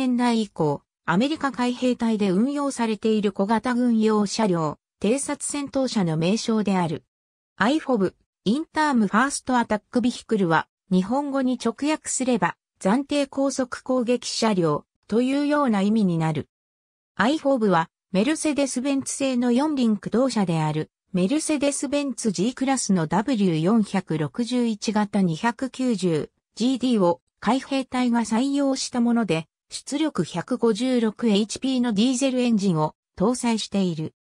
年代以降、アメリカ海兵隊で運用されている小型軍用車両、偵察戦闘車の名称である。IFOB、インタームファーストアタックビヒクルは、日本語に直訳すれば、暫定高速攻撃車両というような意味になる。IFOB は、メルセデス・ベンツ製の4輪駆動車である、メルセデス・ベンツ G クラスの W461 型 290GD を海兵隊が採用したもので、出力 156HP のディーゼルエンジンを搭載している。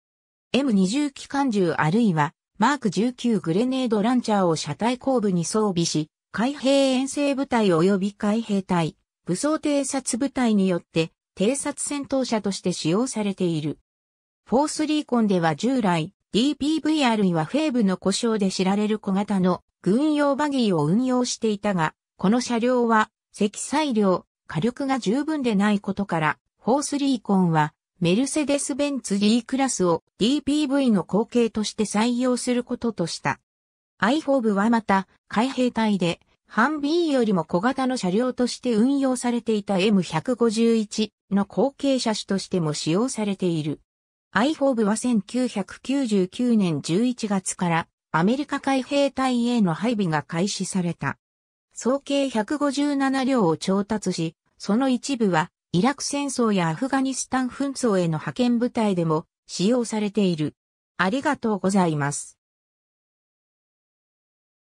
M20 機関銃あるいはマーク19グレネードランチャーを車体後部に装備し、海兵遠征部隊及び海兵隊、武装偵察部隊によって偵察戦闘車として使用されている。フォースリーコンでは従来、DPV あるいはフェーブの故障で知られる小型の軍用バギーを運用していたが、この車両は積載量、火力が十分でないことから、ホースリーコンは、メルセデス・ベンツ D クラスを DPV の後継として採用することとした。i ブはまた、海兵隊で、半 B よりも小型の車両として運用されていた M151 の後継車種としても使用されている。i ブは1999年11月からアメリカ海兵隊への配備が開始された。総計157両を調達し、その一部はイラク戦争やアフガニスタン紛争への派遣部隊でも使用されている。ありがとうございます。